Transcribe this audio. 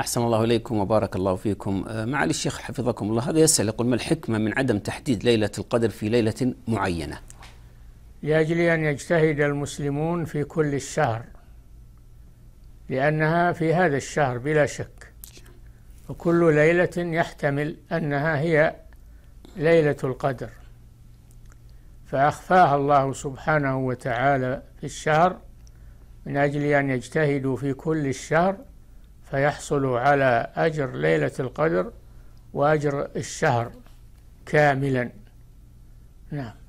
أحسن الله إليكم وبارك الله فيكم آه، معالي الشيخ حفظكم الله هذا يسأل يقول ما الحكمة من عدم تحديد ليلة القدر في ليلة معينة لأجل أن يجتهد المسلمون في كل الشهر لأنها في هذا الشهر بلا شك وكل ليلة يحتمل أنها هي ليلة القدر فأخفاها الله سبحانه وتعالى في الشهر من أجل أن يجتهدوا في كل الشهر فيحصل على أجر ليلة القدر وأجر الشهر كاملا نعم